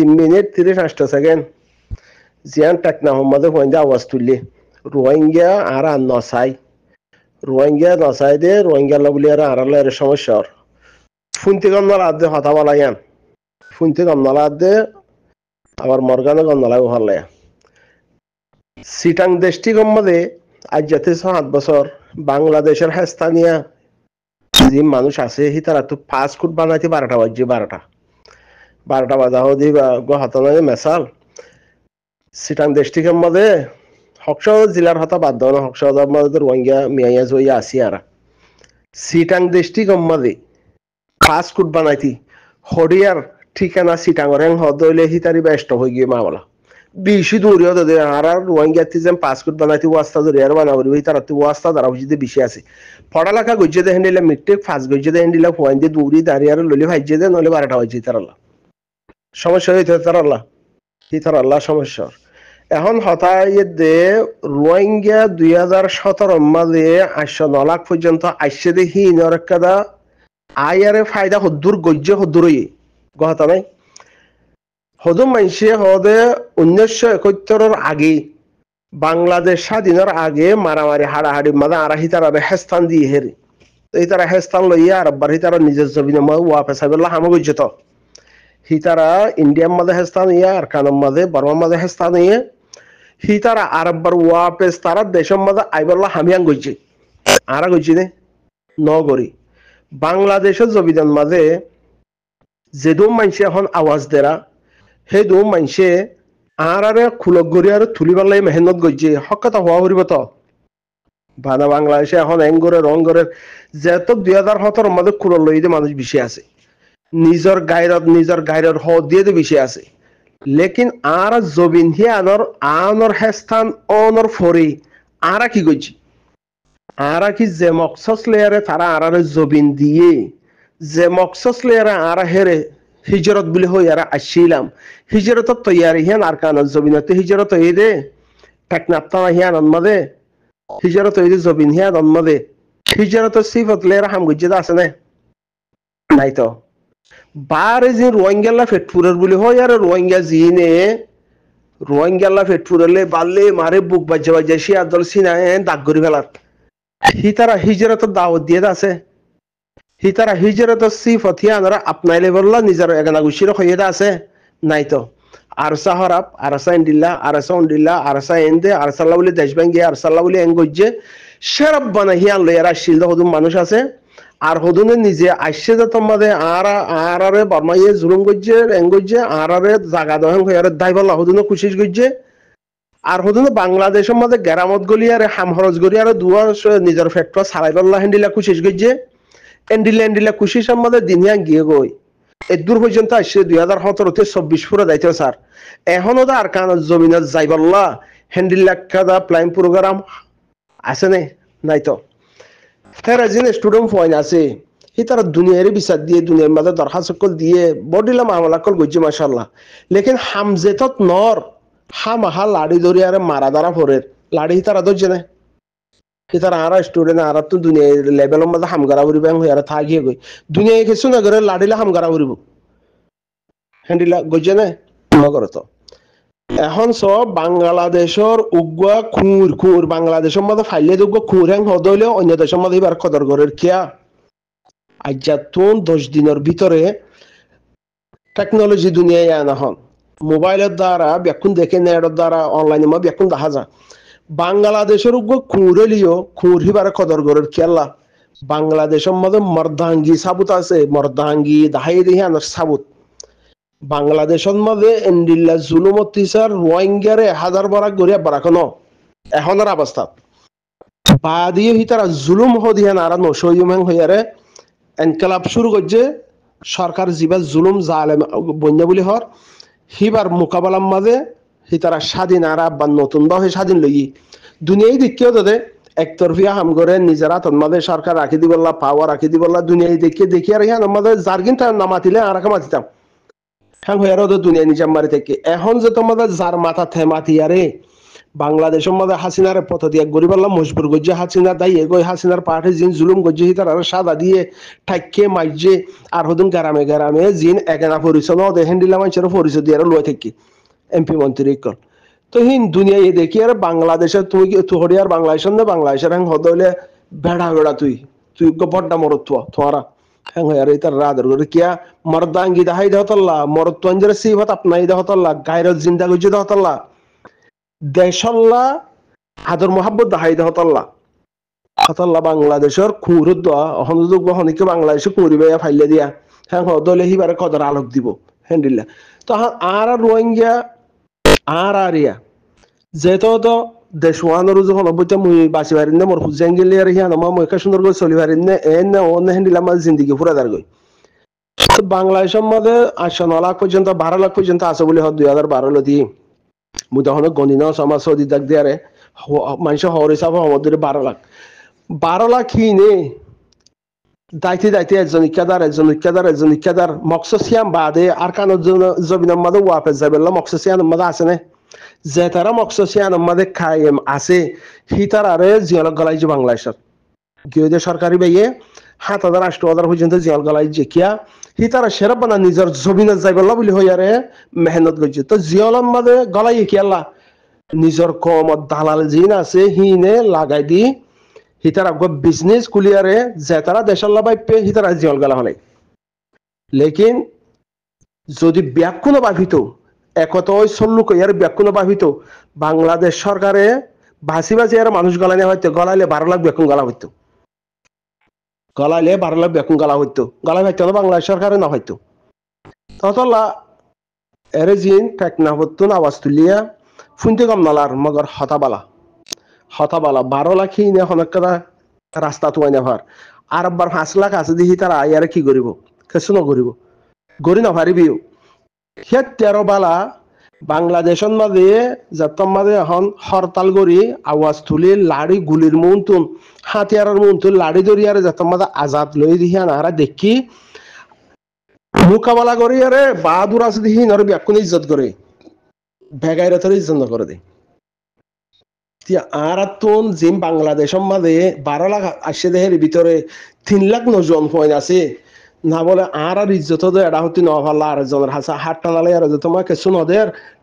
তিন মিনিট তিরিশ আষ্ট সেকেন্ড জিয়ান টেকনা মোহাম্মদে ফোন আওয়াজ তুললি রোহিঙ্গা আর আর নসাই রোহিঙ্গা নসাই দে রোহিঙ্গা বলি আর আর এর সমস্যা ফুনতে গন্নলা আদে হতা বলাইয়ান ফুনতে গন্নলা আদে আবার মরগানে গন্নলা ভালে সিটাং দেশটি গম্মদে আজ যাতে সাত বছর বাংলাদেশের স্থানীয় যে মানুষ আছে তারা তো ফাস্ট ফুড বানাইতে বারোটা বাজছে বারোটা বারোটা বাজা হদি গহাতনে মেসাল সিটাং দেশটিকের মধ্যে হকসহ জেলার হতা বাদ দাও না হকসহ মধ্যে রোহিঙ্গা মিয়াইয়া জয়া আসি আর সিটাং মধ্যে মাঝে ফাস্টফুড বানাইতি হরিয়ার ঠিকানা সিটাঙর হ্যাং হদ হইলে তারি ব্যস্ত হয়ে গিয়ে মা বলা বেশি দৌড়িও দে আর আর রোহিঙ্গাতে যেন পাসপোর্ট বানাইতি ওয়াস্তা দৌড়ি আর বানাবি তার তারা ওয়াস্তা দ্বারা যদি বেশি আছে পড়ালেখা গজ্জে দেখেন দিলে মিট্রিক ফাঁস গজ্জে দেখেন দিলে ফোয়াইন দিয়ে দৌড়ি দাঁড়িয়ে আর লোলি ভাইজে দে নইলে বারোটা হয়ে যেতে সমস্যা হইতে আল্লাহ কি আল্লাহ সমস্যা এখন হতায় দে রোহিঙ্গা দুই হাজার সতেরো মাদে আটশো ন লাখ পর্যন্ত আসছে দেখি নরকাদা আয়ারে ফায়দা হদ্দুর গজ্য হদ্দুরই গহতা নাই হদু মানসি হদে উনিশশো একাত্তরের আগে বাংলাদেশ স্বাধীনের আগে মারামারি হাড়াহাড়ি মানে আর হিতারা হেস্তান দিয়ে হেরি এই তারা হেস্তান লইয়া আর আব্বার হিতারা নিজের জমিনে ওয়া পেশাবেলা হামগজ্য তো হিতারা ইন্ডিয়ার মাঝে হেস্তানিয়ে আর কানম মাঝে বার্মার মাঝে হেস্তানিয়ে হিতারা আরব্বার ওয়াপেস তারা দেশম মাঝে আইবাল্লা হামিয়াং গইছে আরা গইছে নে নগরি বাংলাদেশের জবিদান মাঝে দু মানুষে এখন আওয়াজ দেরা সেদু মানুষে আর আরে খুলক গড়ি আর তুলিবার লাগে মেহনত গইছে হকতা হওয়া হরিব তো বাংলাদেশে এখন এঙ্গরে রঙ্গরের যেহেতু দুই হাজার সতেরো মাঝে খুলল লই মানুষ বেশি আছে নিজৰ গাইৰত নিজৰ দিয়ে সদিয়েতো বেছি আছে লেকিন আৰ জবিন হি আনর আনৰ হেস্থান অনৰ ফরি আৰা কি কইছি আৰা কি যে মকসস লেয়াৰে তারা আৰাৰে জবিন দিয়ে যে মকসস লেয়াৰে আৰা হেরে হিজরত বলে হই আর আসছিলাম হিজরত তৈয়ারি হেন আর কান জবিনতে হিজরত হই দে ঠাক নাপ্তা হিয়ান অন্মাদে হিজরত হই দে জবিন হিয়ান অন্মাদে হিজরত সিফত লের হাম গুজে আছে না নাই তো বারে যে রোহিঙ্গাল্লা ফেটফুরের বলে হয় আর রোহিঙ্গা জি নে রোহিঙ্গাল্লা ফেটফুরালে বাড়লে মারে বুক বাজে বাজে সে আদল দল সিনায় দাগ করে ফেলার হি তারা হিজেরা দাওয়াত দিয়ে আছে হি তারা হিজেরা তো সি ফথিয়া আনারা আপনাইলে বললা নিজের এগানা গুছির হয়ে আছে নাই তো আরসা হরাপ আরসা ইন্ডিল্লা আরসা উন্ডিল্লা আরসা এন্দে আরসাল্লা বলে দেশ দেশবাঙ্গি আরসাল্লা বলে এঙ্গজ্জে সেরাব বানা হিয়া এরা শিলদা হদুম মানুষ আছে আর হদুনে নিজে আসছে যে তোমাদে আর আর আরে বর্মাইয়ে জুলুম গজ্জে এং গজ্জে আর আরে জাগা দহন হয়ে আরে দাই বলা হদুনে কুশিস গজ্জে আর হদুনে বাংলাদেশের মধ্যে গেরামত গলি আরে হাম গলি আরে দুয়ার নিজের ফ্যাক্টর সারাই বল্লা হেন্ডিলা কুশিস গজ্জে এন্ডিলা এন্ডিলা কুশিসের মধ্যে দিনিয়া গিয়ে গই দূর পর্যন্ত আসছে দুই হাজার সতেরোতে চব্বিশ পুরো দায়িত্ব স্যার এখনো তো আর কান জমিনত বললা হেন্ডিল্লা কাদা প্লাইম প্রোগ্রাম আছে নাই তো তারা যে স্টুডেন্ট ফয়েন আছে সি তার দুনিয়ার বিচার দিয়ে দুনিয়ার মাঝে দরখাস্ত কল দিয়ে বডিলা মামলা কল গজ্জি মাসাল্লাহ লেকিন হামজেতত নর হাম আহা লাড়ি ধরি আর মারা দ্বারা ভৰে লাড়ি তারা ধরছে না তারা আর স্টুডেন্ট আর তো দুনিয়া লেভেলের মাঝে হামগারা উড়িব আর থাকিয়ে গই দুনিয়ায় কিছু না করে লাড়িলে হামগারা উড়িব হ্যান্ডিলা গজ্জে না মগর তো এখন সব বাংলাদেশের উগুয়া খুঁড় খুঁড় বাংলাদেশের মধ্যে ফাইলে দুগ খুঁড় হ্যাং হদলে অন্য দেশের মধ্যে এবার কদর ঘরের কিয়া আজ্ঞা তুন দশ দিনের ভিতরে টেকনোলজি দুনিয়ায় আনা হন মোবাইলের দ্বারা ব্যাকুন দেখে নেটের দ্বারা অনলাইনে মা ব্যাকুন দেখা যা বাংলাদেশের উগ্র খুঁড়েলিও খুঁড় হিবার কদর গরের খেলা বাংলাদেশের মধ্যে মর্দাঙ্গি সাবুত আছে মর্দাঙ্গি দাহাই দিহে আনার সাবুত বাংলাদেশত মধ্যে এন্ডিল্লা জুলুম অত্যাচার রোহিঙ্গারে হাজার বারাক গড়িয়া বারাকন এখনের অবস্থাত বা দিয়ে হিতারা জুলুম হদিহান নারা নসইমেন হইয়ারে এনকালাব শুরু করছে সরকার যিবার জুলুম জালে বন্যা বলে হর সিবার মোকাবেলার মাঝে হিতারা স্বাধীন আর বা নতুন বা স্বাধীন লই দুনিয়াই দেখিও তাদের একতরফিয়া হাম করে নিজেরা তন্মাদে সরকার রাখি দিবল্লা পাওয়া রাখি দিবল্লা দুনিয়াই দেখিয়ে দেখিয়ে আর আমাদের জার্গিন নামাতিলে আর মাতিতাম হ্যাঁ হইয়ারও তো দুনিয়া নিজাম মারি থেকে এখন যে তোমাদের যার মাথা থেমাতিয়ারে বাংলাদেশের মধ্যে হাসিনার পথ দিয়ে গরিব আল্লাহ মজবুর গজ্জে হাসিনা দাই এগোয় হাসিনার পাঠে জিন জুলুম গজ্জে হিতার আর সাদা দিয়ে ঠাইকে মাইজে আর হদুন গ্রামে গ্রামে জিন একেনা পরিচয় ন দেখেন দিলাম মানুষের পরিচয় দিয়ে আর লয়ে থাকি এমপি মন্ত্রী কল তো হিন দুনিয়ায় দেখি আর বাংলাদেশের তুই তুহরি আর বাংলাদেশের না বাংলাদেশের হদলে বেড়া বেড়া তুই তুই বড্ডা মরত তোমারা মর্দাঙ্গি দাহাই দেহতল্লা মরতঞ্জের হতল্লা বাংলাদেশের কুরুদ্ অহন বহনিকে বাংলাদেশে কুরিবে ফাইলে দিয়া হ্যাঁ হদলে হ্যাঁ, হিবারে কদর আলোক দিব হ্যাঁ দিল্লা তো আর রোহিঙ্গিয়া আর আরিয়া যেহেতু deshwano ruzo hono bocha mu basi barinde mor khuzengele yari hano mamo kashundor go soli barinde enne onne hendi lama zindagi pura dar goi তো বাংলাদেশের মধ্যে আসানো লাখ পর্যন্ত বারো লাখ পর্যন্ত আছে বলে হয় দুই হাজার বারো লতি মুই তখন গণিন সমাজ সৌদি দাগ দিয়ারে মানুষ হর হিসাবে সমুদ্রে বারো লাখ বারো লাখ হি নে দায়িত্বে দায়িত্বে একজন ইকাদার একজন ইকাদার একজন ইকাদার মকসসিয়াম বাদে আর কানো জমিনের মধ্যে ওয়াপে যাবে মকসসিয়াম মধ্যে আছে না যে তারা মকসসিয়ান আমাদের কায়েম আছে সি তার আরে জিয়লক গলাইছে বাংলাদেশত গিয়ে সরকারি বাইয়ে হাত হাজার আষ্ট হাজার পর্যন্ত জিয়াল গলাই জেকিয়া সি তারা সেরা বানা নিজের জমিনে যাই বললা বুলি হই আরে মেহনত গইছে তো জিয়লম মাদে গলাই একিয়াল্লা নিজের কমত দালাল জিন আছে হিনে লাগাই দি হিতার আগ বিজনেস কুলিয়ারে যে তারা দেশাল্লা বাই পে হিতারা জিয়াল গলা হলাই লেকিন যদি ব্যাকুণ ভাবিত একতই চল্লুক ইয়ার ব্যাকুল ভাবিত বাংলাদেশ সরকারে ভাসি ভাসি আর মানুষ গলায় নেওয়া হইতো গলাইলে বারো লাখ বেকুন গলা হইতো গলাইলে বারো লাখ বেকুন গলা হইতো গলা হইতো তো বাংলাদেশ সরকারে না হইতো ততলা এরে জিন টেকনা হতুন আওয়াজ তুলিয়া ফুনতে কম নালার মগর হতাবালা হতাবালা বারো লাখ ইনে হনকরা রাস্তা তুয়াই নেভার আর বার পাঁচ লাখ আছে দিহি তারা ইয়ারে কি করিব কিছু নকরিব গড়ি নাভারিবিও তেরো বালা বাংলাদেশন মাঝে যাতম এখন হরতাল করি আওয়াজ তুলি লাড়ি গুলির হাতিয়ারের লাড়ি ধরি আর যাতম আজাদ লই দেখি মোকাবেলা করি আরে বাহাদুর আছে দিহি ব্যাকুন ইজ্জত করে ভেগাই রাতের ইজ্জত না দে আর জিম বাংলাদেশের মাদে বারো লাখ আসছে দেহের ভিতরে তিন লাখ নজন পয়েন্ট আছে না বলে আর আর ইজ্জত দে এটা হতে নভাল আর জনের হাসা হাটটা লালে আর তোমাকে শুন দে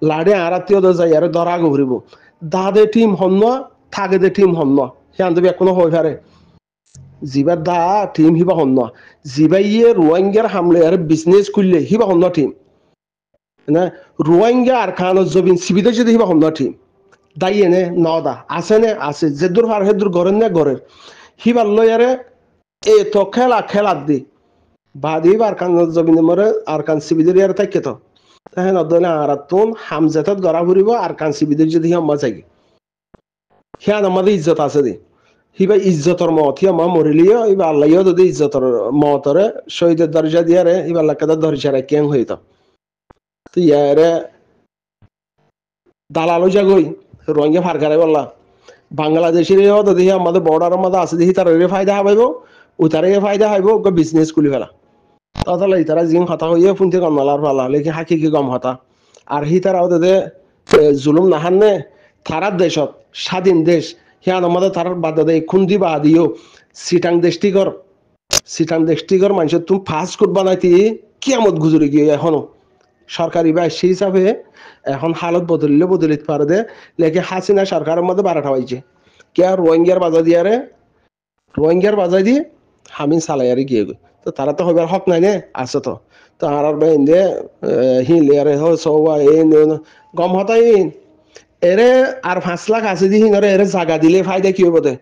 লাড়ে আর আত্মীয় দে যাই আর ধরা ঘুরিব দাদে টিম হন্ন থাকে দে টিম হন্ন হ্যাঁ দেবে এখনো হয়ে পারে জিবা দা টিম হিবা হন্ন জিবা ইয়ে রোয়াঙ্গার হামলে আর বিজনেস খুললে হিবা হন্ন টিম না রোয়াঙ্গা আর খান জবিন সিবিদে যদি হিবা হন্ন টিম দাই এনে দা আছে নে আছে যে দূর হার হে দূর ঘরের না ঘরের হিবার লয়ারে এ তো খেলা খেলা দি بعدي باركان زبين مرة أركان سبيدر يار تكتو تهنا الدنيا عرضتون حمزتات قرابوري بو أركان سبيدر جدي هم مزاجي هي أنا ماذا إزت أسدي هي بقى إزتر موتيا ما موريليا هي بقى الله يودو دي إزتر موتره شوية درجة دياره هي بقى الله كده درجة ركين هيدا تياره দালালও জাগই রোহিঙ্গা ফার খারাই বললা বাংলাদেশের দেখি আমাদের বর্ডারের মধ্যে আছে দেখি তার ফায়দা হাবাইব ও তারে ফায়দা হাইব বিজনেস খুলি ফেলা ততলা ইতারা জিং হতা হইয়ে ফুনতে গম নালার পালা লেকিন হাকি কি গম হতা আর হি তারা ওদের জুলুম নাহান্নে থারার দেশত স্বাধীন দেশ হিয়ান আমাদের তারার বাদ দে খুন্দি বা দিও সিটাং দেশটিকর সিটাং দেশটিকর মানুষের তুমি ফাস্ট ফুড বানাইতি কিয়ামত গুজুরি গিয়ে এখনো সরকারি বা সেই হিসাবে এখন হালত বদলিলে বদলিত পারে দে লেখে হাসিনা সরকারের মধ্যে বারাটা হয়েছে কে রোহিঙ্গার বাজার দিয়ারে রোহিঙ্গার বাজার দিয়ে হামিন সালাইয়ারে গিয়ে গই তো তারা তো হইবার হক নাই নে আছে তো তো আর আর বাইন যে হি হ সৌয়া এই গম হতাই এরে আর পাঁচ লাখ আছে দি হিনরে এরে জাগা দিলে ফায়দা কি হইব দে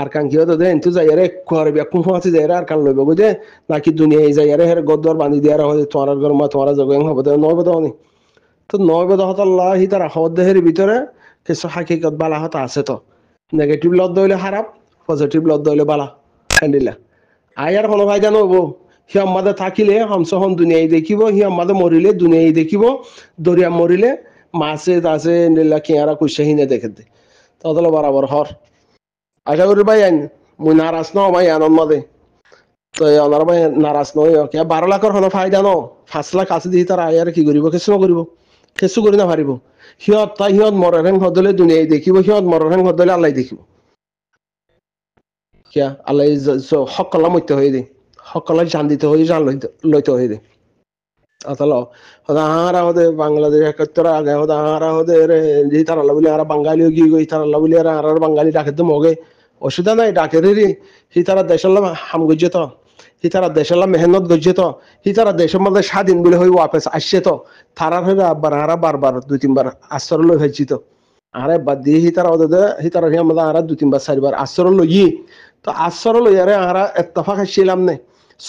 আর কান কি হতো দেন তুই যাইয়ারে কুয়ার বিয়া কুম আছে যাইয়ারে আর কান লইব যে নাকি দুনিয়া এই যাইয়ারে হের গদ্দর বাঁধি দিয়ে আর হয় তোমার ঘর মা তোমার জগ এম হবে নয় বেদ হনি তো নয় বেদ হতাল্লাহ হি তারা হদ দেহের ভিতরে কিছু হাকিকত বালা হতা আছে তো নেগেটিভ লদ দইলে খারাপ পজিটিভ লদ দইলে বালা হ্যান্ডিলা আয়ার হলো ভাই জানো বউ হিয়াম মাদে থাকিলে হামসহন দুনিয়াই দেখিব হিয়াম মাদে মরিলে দুনিয়াই দেখিব দরিয়া মরিলে মাছে তাছে নেলা কেয়ারা কুশাহিনে দেখে দে তাহলে বরাবর হর আশা করি ভাই আইন মুই নারাজ ন ভাই আনন্দ মাদে তো অনার ভাই নারাজ নয় কে বারো লাখর হলো ফায়দা ন পাঁচ লাখ আছে দিহি তারা আয়ার কি করিব কিছু নকরিব কিছু কৰি নাভাৰিব সিহঁত তাই সিহঁত মৰহেং সদলে দুনিয়াই দেখিব সিহঁত মৰহেং সদলে আল্লাই দেখিব ya ala so hokka la moite hokka la jan dite jan loite hoide atalo hoda hara hode Bangladesh একাত্তর আগে হদে রে যেই তারা লাবলি আর বাঙালিও গিয়ে গই তারা লাবলি আর আর মগে অসুবিধা নাই ডাকে রে রে সি তারা হাম গজ্জে তো সি তারা দেশাল্লা মেহনত গজ্জে তো সি তারা দেশের মধ্যে স্বাধীন বলে হই ওয়াপেস আসছে তো তারার হয়ে আবার আরা বারবার দুই তিনবার আশ্রয় লই হয়েছি তো আরে বাদ দিয়ে সি তারা ওদের সি তারা আমাদের আরা দু তিনবার চারবার আশ্রয় লই তো আশ্চর্য লইয়ারে আমরা এত্তাফা খাইছিলাম নে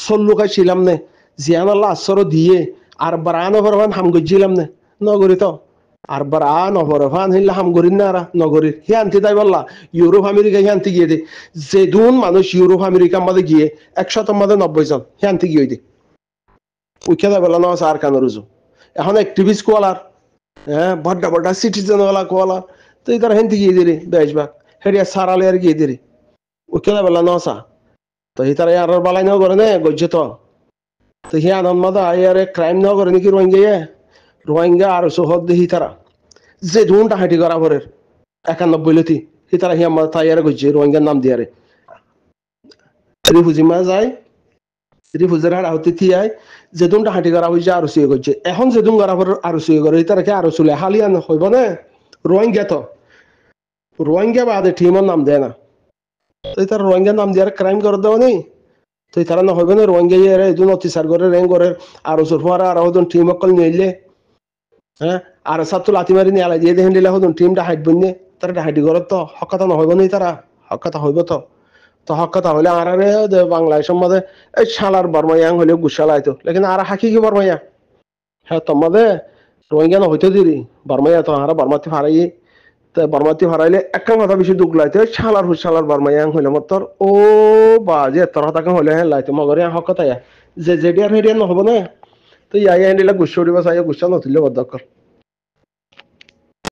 সল্লু খাইছিলাম নে জিয়ান আল্লাহ আশ্বর দিয়ে আর বারান অপরফান হাম গজিলাম নে নগরী তো আর বারান অপরফান হিল্লা হাম করিন না আরা নগরীর হে আনতি তাই বললা ইউরোপ আমেরিকা হে আনতি গিয়ে দে দুন মানুষ ইউরোপ আমেরিকা আমাদের গিয়ে একশত আমাদের নব্বই জন হে আনতি গিয়ে দে উইখ্যাত বললা না আর কান রুজু এখন অ্যাক্টিভিস্ট কোয়ালার হ্যাঁ বড্ডা বড্ডা সিটিজেন ওয়ালা কোয়ালা তো এই তারা হেন গিয়ে দিলি বেশবাগ হেরিয়া সারালে আর গিয়ে দিলি ukela bala nosa to hitara yarar balai no gorene gojjeto to hi anan mada yare crime no gorene ki rohingya ye Rohingya আর সোহদ হিতারা যে ধুনটা হাঁটি করা ভরের একানব্বই লতি হিতারা হিয়া তাই ইয়ারে গজছে রোহিঙ্গার নাম দিয়ারে রিফুজি মা যায় রিফুজের হাড় আহতি থি আয় যে ধুনটা হাঁটি করা হয়েছে আরো শুয়ে গজছে এখন যে ধুন করা ভরের আরো শুয়ে করে হিতারা কে আরো চলে হালিয়ান হইব না রোহিঙ্গা তো রোহিঙ্গা বাদে ঠিমর নাম দেয় না তুই তার রোহিঙ্গা নাম দিয়ে ক্রাইম করে দেওয়া নেই তুই তারা না হইবে না রোহিঙ্গা ইয়ে এজন অত্যাচার করে রেং করে আর ওসর ফোয়ারা আর হদন টিম অকল নিয়ে হ্যাঁ আর সাত লাতি মারি নিয়ে আলাই দেখেন দিলে হদন টিমটা হাইট বন্যে তারা হাইটি করে তো হক কথা নহইব নেই তারা হক কথা হইব তো তো হক কথা হলে আর আরে বাংলায় সম্বাদে এই শালার বর্মাইয়াং হলেও গুসালাই তো লেকিন আর হাকি কি বর্মাইয়া হ্যাঁ তোমাদের রোহিঙ্গা না হইতো দিদি বর্মাইয়া তো আর বর্মাতে ফারাই তাই বার্মাতি হারাইলে একটা মাথা বেশি দুঃখ লাইতে শালার হুস শালার বার্মা ইয়াং হইলে তোর ও বা যে তোর হাতাকে হইলে হ্যাঁ লাইতে মগরে হক তাই যে জেডিয়ার হেডিয়ার নহব না তো ইয়াই আইন দিলে গুসা উঠিবা চাই গুসা নতুলিলে বদকর